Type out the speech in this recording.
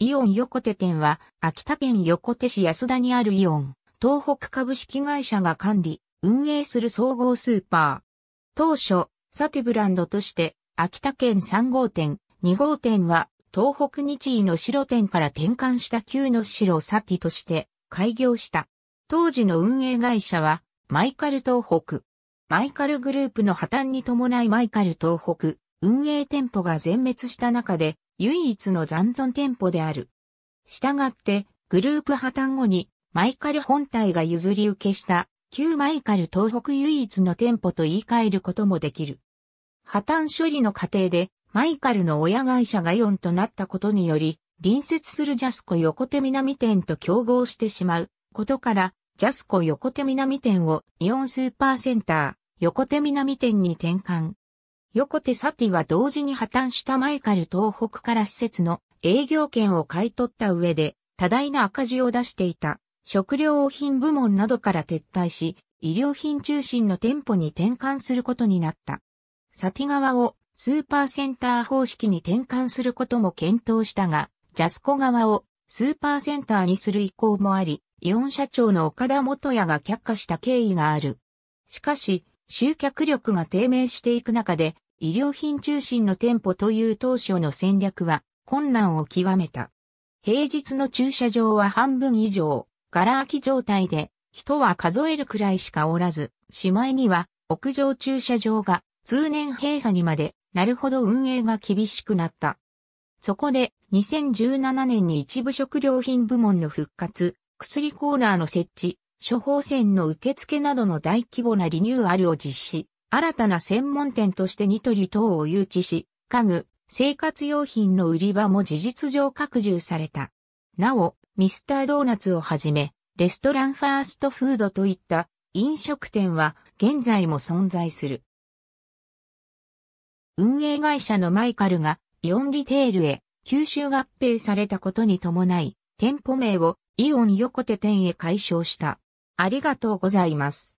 イオン横手店は、秋田県横手市安田にあるイオン、東北株式会社が管理、運営する総合スーパー。当初、サテブランドとして、秋田県3号店、2号店は、東北日医の白店から転換した旧の白サティとして開業した。当時の運営会社は、マイカル東北。マイカルグループの破綻に伴いマイカル東北、運営店舗が全滅した中で、唯一の残存店舗である。したがって、グループ破綻後に、マイカル本体が譲り受けした旧マイカル東北唯一の店舗と言い換えることもできる。破綻処理の過程で、マイカルの親会社がイオンとなったことにより、隣接するジャスコ横手南店と競合してしまうことから、ジャスコ横手南店をイオンスーパーセンター横手南店に転換。横手サティは同時に破綻したマイカル東北から施設の営業権を買い取った上で、多大な赤字を出していた食料品部門などから撤退し、医療品中心の店舗に転換することになった。サティ側をスーパーセンター方式に転換することも検討したが、ジャスコ側をスーパーセンターにする意向もあり、イオン社長の岡田元也が却下した経緯がある。しかし、集客力が低迷していく中で、医療品中心の店舗という当初の戦略は困難を極めた。平日の駐車場は半分以上、ガラ空き状態で、人は数えるくらいしかおらず、しまいには屋上駐車場が通年閉鎖にまでなるほど運営が厳しくなった。そこで2017年に一部食料品部門の復活、薬コーナーの設置、処方箋の受付などの大規模なリニューアルを実施、新たな専門店としてニトリ等を誘致し、家具、生活用品の売り場も事実上拡充された。なお、ミスタードーナツをはじめ、レストランファーストフードといった飲食店は現在も存在する。運営会社のマイカルがイオンリテールへ吸収合併されたことに伴い、店舗名をイオン横手店へ解消した。ありがとうございます。